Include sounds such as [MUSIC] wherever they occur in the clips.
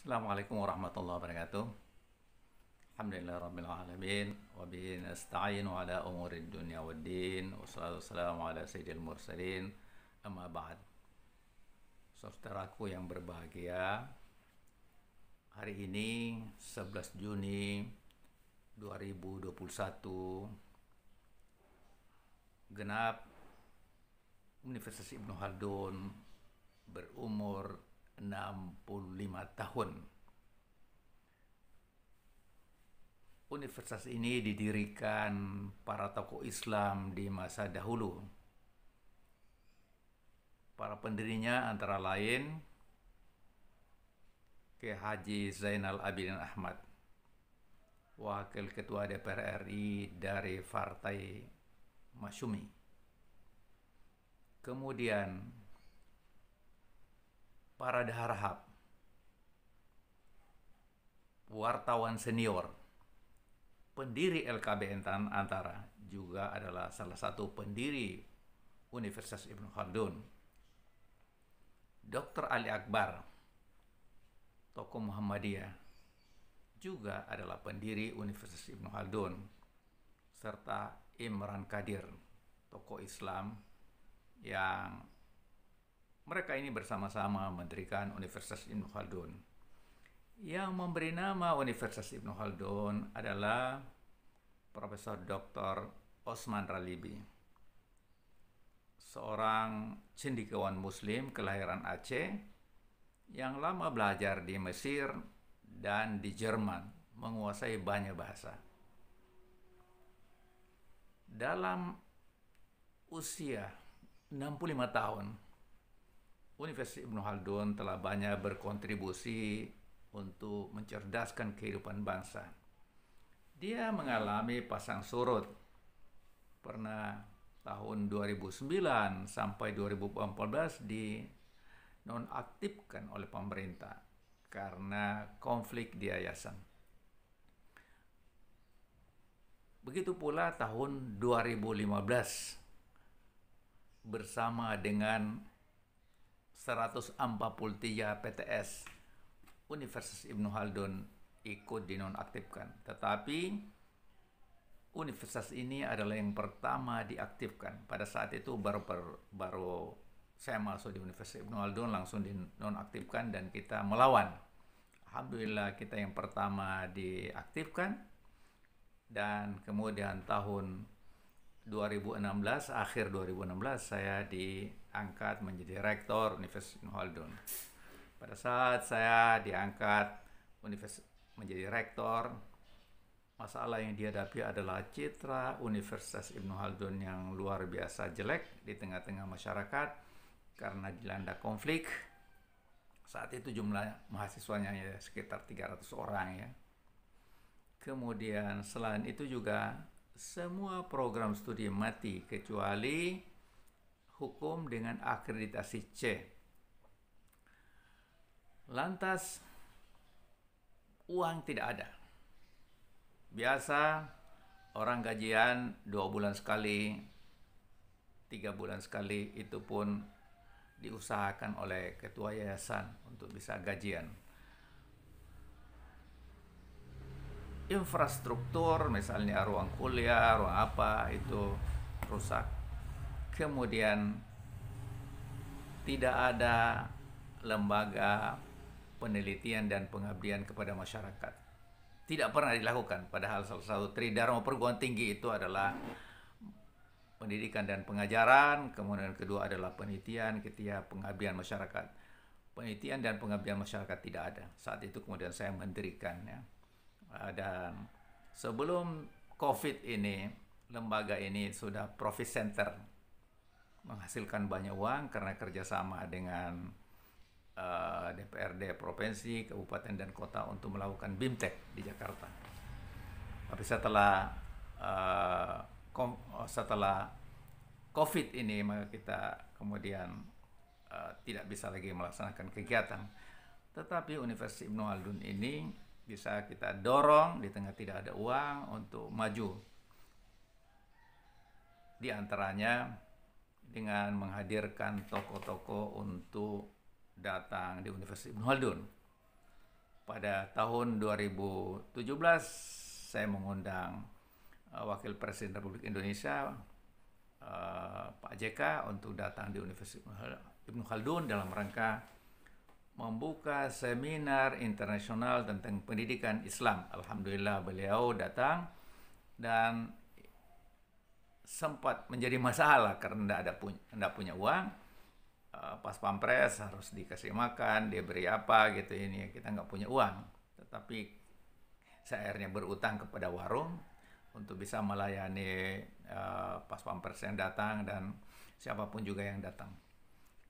Assalamualaikum warahmatullahi wabarakatuh. Alhamdulillah Alamin Alhamdulillahirrabbilalamin asta'in wa ala umurid dunia wa din Wassalatu wassalamu ala sayyidil mursalin Amma ba'd Saudaraku yang berbahagia Hari ini 11 Juni 2021 Genap Universitas Ibnu Haldun berumur 65 tahun. Universitas ini didirikan para tokoh Islam di masa dahulu. Para pendirinya antara lain K. Haji Zainal Abidin Ahmad, Wakil Ketua DPR RI dari Partai Masyumi. Kemudian para daharahap, wartawan senior, pendiri LKBN Tan Antara, juga adalah salah satu pendiri Universitas Ibn Khaldun. Dr. Ali Akbar, tokoh Muhammadiyah, juga adalah pendiri Universitas Ibn Khaldun, serta Imran Kadir, tokoh Islam yang mereka ini bersama-sama mendirikan Universitas Ibn Khaldun. Yang memberi nama Universitas Ibn Khaldun adalah Profesor Dr. Osman Ralibi, seorang cendikawan Muslim kelahiran Aceh yang lama belajar di Mesir dan di Jerman, menguasai banyak bahasa. Dalam usia 65 tahun, Universitas Ibnu Haldun telah banyak berkontribusi untuk mencerdaskan kehidupan bangsa. Dia mengalami pasang surut. Pernah tahun 2009 sampai 2014 di nonaktifkan oleh pemerintah karena konflik di yayasan. Begitu pula tahun 2015 bersama dengan 143 PTS Universitas Ibnu Haldun ikut dinonaktifkan. Tetapi universitas ini adalah yang pertama diaktifkan. Pada saat itu baru baru, baru saya masuk di Universitas Ibnu Haldun langsung dinonaktifkan dan kita melawan. Alhamdulillah kita yang pertama diaktifkan dan kemudian tahun 2016 akhir 2016 saya di diangkat menjadi rektor Universitas Ibnu Pada saat saya diangkat universitas menjadi rektor, masalah yang dihadapi adalah citra Universitas Ibnu Haldun yang luar biasa jelek di tengah-tengah masyarakat karena dilanda konflik. Saat itu jumlah mahasiswanya ya sekitar 300 orang ya. Kemudian selain itu juga semua program studi mati kecuali hukum dengan akreditasi C. Lantas uang tidak ada. Biasa orang gajian dua bulan sekali, tiga bulan sekali itu pun diusahakan oleh ketua yayasan untuk bisa gajian. Infrastruktur misalnya ruang kuliah, ruang apa itu rusak kemudian tidak ada lembaga penelitian dan pengabdian kepada masyarakat. Tidak pernah dilakukan, padahal salah satu tridharma perguruan tinggi itu adalah pendidikan dan pengajaran, kemudian kedua adalah penelitian, ketiga pengabdian masyarakat. Penelitian dan pengabdian masyarakat tidak ada. Saat itu kemudian saya mendirikan ya. Ah, dan sebelum COVID ini, lembaga ini sudah profit center menghasilkan banyak uang karena kerjasama dengan uh, eh, DPRD provinsi, kabupaten dan kota untuk melakukan BIMTEK di Jakarta. Tapi setelah uh, kom, oh, setelah COVID ini maka kita kemudian uh, tidak bisa lagi melaksanakan kegiatan. Tetapi Universitas Ibnu Haldun ini bisa kita dorong di tengah tidak ada uang untuk maju. Di antaranya dengan menghadirkan tokoh-tokoh untuk datang di Universitas Ibn Khaldun. Pada tahun 2017 saya mengundang uh, Wakil Presiden Republik Indonesia uh, Pak JK untuk datang di Universitas Ibn Khaldun dalam rangka membuka seminar internasional tentang pendidikan Islam. Alhamdulillah beliau datang dan sempat menjadi masalah karena tidak ada punya, tidak punya uang eh, pas pampres harus dikasih makan dia beri apa gitu ini kita nggak punya uang tetapi saya akhirnya berutang kepada warung untuk bisa melayani uh, pas pampres yang datang dan siapapun juga yang datang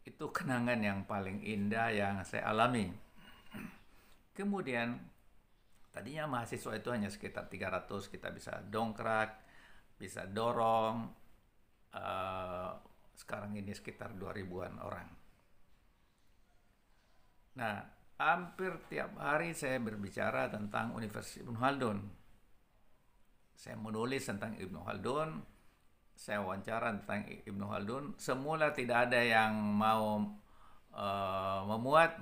itu kenangan yang paling indah yang saya alami kemudian tadinya mahasiswa itu hanya sekitar 300 kita bisa dongkrak bisa dorong uh, sekarang ini sekitar 2000-an orang. Nah, hampir tiap hari saya berbicara tentang Universitas Ibn Khaldun. Saya menulis tentang Ibn Khaldun, saya wawancara tentang Ibn Khaldun. Semula tidak ada yang mau uh, memuat.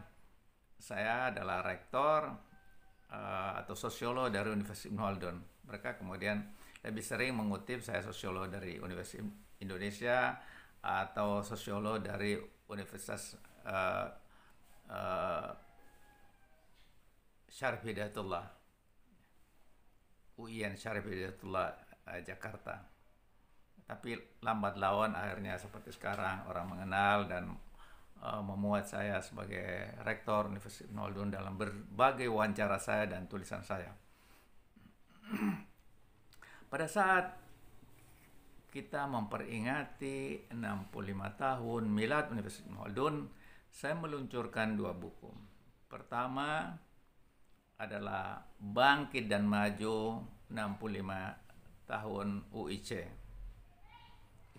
Saya adalah rektor uh, atau sosiolog dari Universitas Ibn Khaldun. Mereka kemudian lebih sering mengutip saya sosiolog dari Universitas Indonesia atau sosiolog dari Universitas uh, uh, Syarif Hidayatullah UIN Syarif Hidayatullah uh, Jakarta tapi lambat laun akhirnya seperti sekarang orang mengenal dan uh, memuat saya sebagai rektor Universitas Noldun dalam berbagai wawancara saya dan tulisan saya. [CLEARS THROAT] Pada saat kita memperingati 65 tahun milad Universitas Maldun, saya meluncurkan dua buku. Pertama adalah Bangkit dan Maju 65 tahun UIC.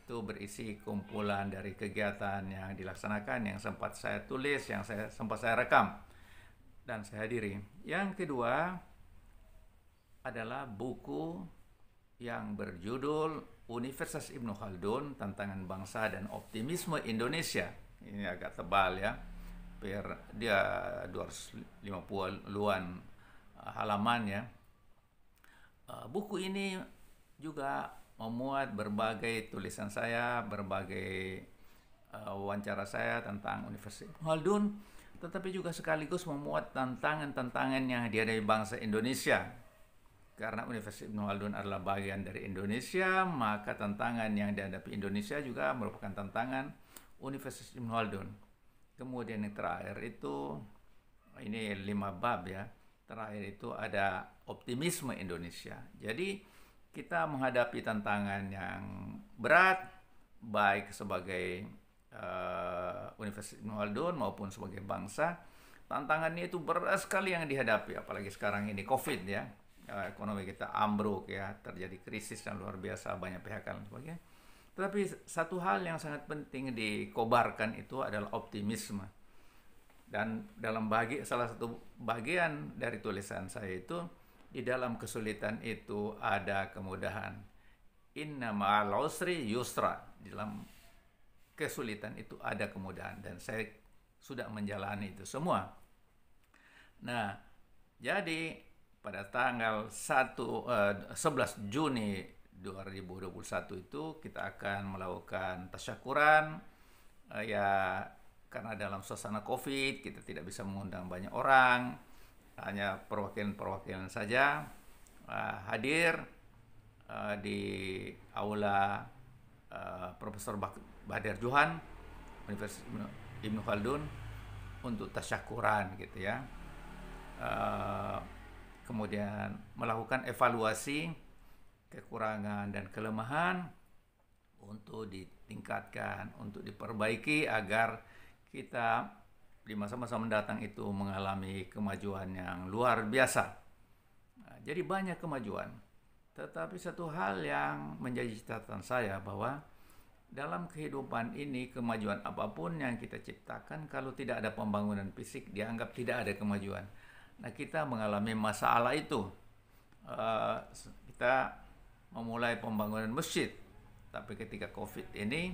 Itu berisi kumpulan dari kegiatan yang dilaksanakan yang sempat saya tulis, yang saya sempat saya rekam dan saya hadiri. Yang kedua adalah buku yang berjudul Universitas Ibnu Khaldun Tantangan Bangsa dan Optimisme Indonesia. Ini agak tebal ya. Per dia 250-an halaman ya. Eh, buku ini juga memuat berbagai tulisan saya, berbagai eh, wawancara saya tentang Universitas Ibnu Khaldun, tetapi juga sekaligus memuat tantangan-tantangan yang dihadapi bangsa Indonesia karena Universitas Ibn Khaldun adalah bagian dari Indonesia, maka tantangan yang dihadapi Indonesia juga merupakan tantangan Universitas Ibn Khaldun. Kemudian yang terakhir itu ini lima bab ya. Terakhir itu ada optimisme Indonesia. Jadi kita menghadapi tantangan yang berat baik sebagai uh, Universitas Ibn Khaldun maupun sebagai bangsa. Tantangannya itu berat sekali yang dihadapi apalagi sekarang ini Covid ya. Eh, ekonomi kita ambruk ya, terjadi krisis yang luar biasa, banyak PHK dan sebagainya. Tetapi satu hal yang sangat penting dikobarkan itu adalah optimisme. Dan dalam bagi salah satu bagian dari tulisan saya itu di dalam kesulitan itu ada kemudahan. Inna ma'al usri yusra. Di dalam kesulitan itu ada kemudahan dan saya sudah menjalani itu semua. Nah, jadi pada tanggal 1 uh, 11 Juni 2021 itu kita akan melakukan tasyakuran uh, ya karena dalam suasana Covid kita tidak bisa mengundang banyak orang hanya perwakilan-perwakilan saja uh, hadir uh, di aula uh, Profesor Badar Johan Universitas Ibnu Khaldun untuk tasyakuran gitu ya. Uh, kemudian melakukan evaluasi kekurangan dan kelemahan untuk ditingkatkan, untuk diperbaiki agar kita di masa-masa mendatang itu mengalami kemajuan yang luar biasa. Nah, jadi banyak kemajuan. Tetapi satu hal yang menjadi catatan saya bahwa dalam kehidupan ini kemajuan apapun yang kita ciptakan kalau tidak ada pembangunan fisik dianggap tidak ada kemajuan. Nah kita mengalami masalah itu. Uh, kita memulai pembangunan masjid, tapi ketika COVID ini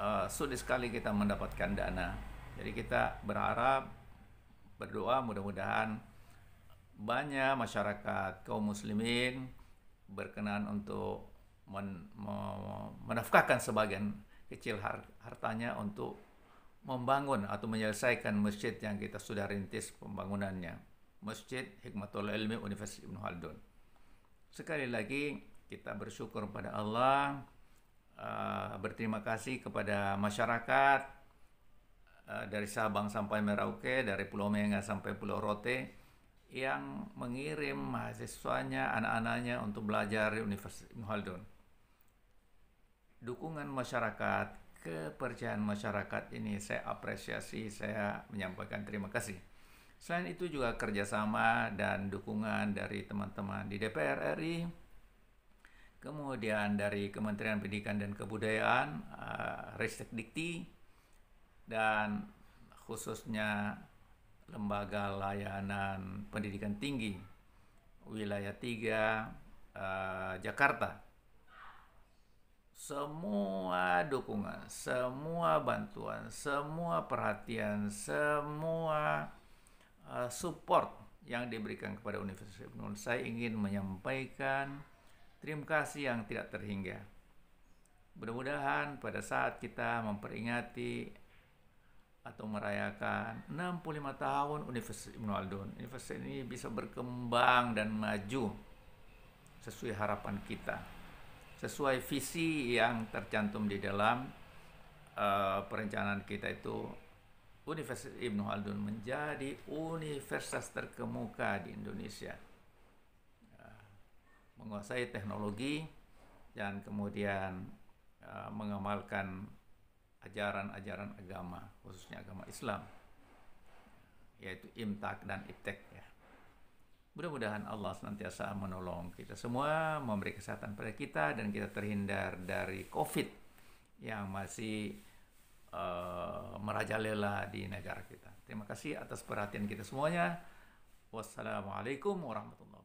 uh, sulit sekali kita mendapatkan dana. Jadi kita berharap, berdoa mudah-mudahan banyak masyarakat kaum muslimin berkenan untuk men, menafkahkan sebagian kecil hartanya untuk membangun atau menyelesaikan masjid yang kita sudah rintis pembangunannya. Masjid Hikmatul Ilmi Universitas Ibn Khaldun. Sekali lagi kita bersyukur pada Allah, uh, berterima kasih kepada masyarakat uh, dari Sabang sampai Merauke, dari Pulau Menga sampai Pulau Rote yang mengirim mahasiswanya, anak-anaknya untuk belajar di Universitas Ibn Khaldun. Dukungan masyarakat, kepercayaan masyarakat ini saya apresiasi, saya menyampaikan terima kasih. Selain itu juga kerjasama dan dukungan dari teman-teman di DPR RI, kemudian dari Kementerian Pendidikan dan Kebudayaan, uh, Ristek Dikti, dan khususnya Lembaga Layanan Pendidikan Tinggi Wilayah 3 uh, eh, Jakarta. Semua dukungan, semua bantuan, semua perhatian, semua Eh, support yang diberikan kepada Universitas Ibnu Saya ingin menyampaikan terima kasih yang tidak terhingga. Mudah-mudahan pada saat kita memperingati atau merayakan 65 tahun Universitas Ibnu Khaldun, universitas ini bisa berkembang dan maju sesuai harapan kita, sesuai visi yang tercantum di dalam uh, perencanaan kita itu Universitas Ibnu Khaldun menjadi universitas terkemuka di Indonesia. Ah, menguasai teknologi dan kemudian ah, mengamalkan ajaran-ajaran agama, khususnya agama Islam, yaitu imtak dan iptek ya. Mudah-mudahan Allah senantiasa menolong kita semua, memberi kesehatan pada kita dan kita terhindar dari COVID yang masih uh, merajalela di negara kita. Terima kasih atas perhatian kita semuanya. Wassalamualaikum warahmatullahi